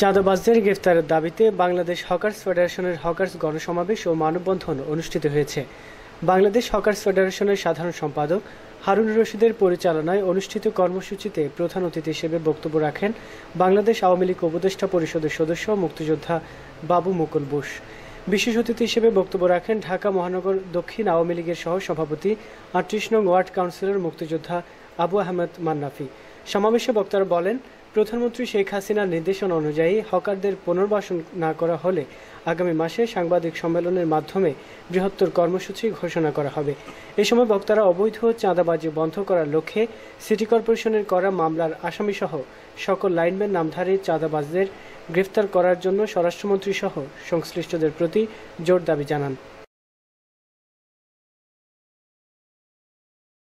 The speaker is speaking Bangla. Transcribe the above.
চাঁদাবাজদের গ্রেফতারের দাবিতে বাংলাদেশ হকার্স ফেডারেশনের হকার্স গণসমাবেশ ও মানববন্ধন অনুষ্ঠিত হয়েছে বাংলাদেশ হকার্স ফেডারেশনের সাধারণ সম্পাদক হারুন রশিদের পরিচালনায় অনুষ্ঠিত কর্মসূচিতে প্রধান অতিথি হিসেবে বক্তব্য রাখেন বাংলাদেশ আওয়ামী লীগ উপদেষ্টা পরিষদের সদস্য মুক্তিযোদ্ধা বাবু মুকুল বোস বিশেষ অতিথি হিসেবে বক্তব্য রাখেন ঢাকা মহানগর দক্ষিণ আওয়ামী লীগের সহ সভাপতি আটত্রিশ নং ওয়ার্ড কাউন্সিলর মুক্তিযোদ্ধা আবু আহমদ মান্নাফি সমাবেশে বক্তারা বলেন প্রধানমন্ত্রী শেখ হাসিনার নির্দেশন অনুযায়ী হকারদের পুনর্বাসন না করা হলে আগামী মাসে সাংবাদিক সম্মেলনের মাধ্যমে বৃহত্তর কর্মসূচি ঘোষণা করা হবে এ সময় বক্তারা অবৈধ চাঁদাবাজি বন্ধ করার লক্ষ্যে সিটি কর্পোরেশনের করা মামলার আসামিসহ সকল লাইনম্যান নামধারী চাঁদাবাজদের গ্রেফতার করার জন্য স্বরাষ্ট্রমন্ত্রী সহ সংশ্লিষ্টদের প্রতি জোর দাবি জানান